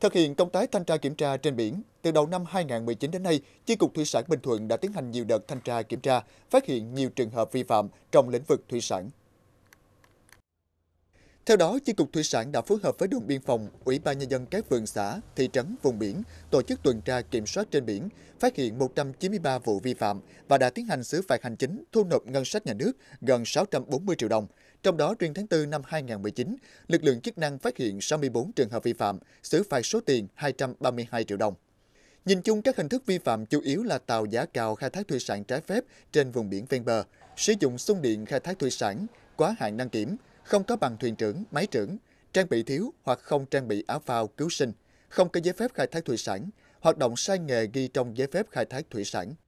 Thực hiện công tác thanh tra kiểm tra trên biển, từ đầu năm 2019 đến nay, Chi cục Thủy sản Bình Thuận đã tiến hành nhiều đợt thanh tra kiểm tra, phát hiện nhiều trường hợp vi phạm trong lĩnh vực thủy sản. Theo đó, Chi cục Thủy sản đã phối hợp với đồn biên phòng, Ủy ban Nhân dân các phường xã, thị trấn, vùng biển, tổ chức tuần tra kiểm soát trên biển, phát hiện 193 vụ vi phạm và đã tiến hành xử phạt hành chính, thu nộp ngân sách nhà nước gần 640 triệu đồng. Trong đó, riêng tháng 4 năm 2019, lực lượng chức năng phát hiện 64 trường hợp vi phạm, xử phạt số tiền 232 triệu đồng. Nhìn chung, các hình thức vi phạm chủ yếu là tàu giả cào khai thác thủy sản trái phép trên vùng biển ven bờ, sử dụng sung điện khai thác thủy sản, quá hạn đăng kiểm, không có bằng thuyền trưởng, máy trưởng, trang bị thiếu hoặc không trang bị áo phao cứu sinh, không có giấy phép khai thác thủy sản, hoạt động sai nghề ghi trong giấy phép khai thác thủy sản.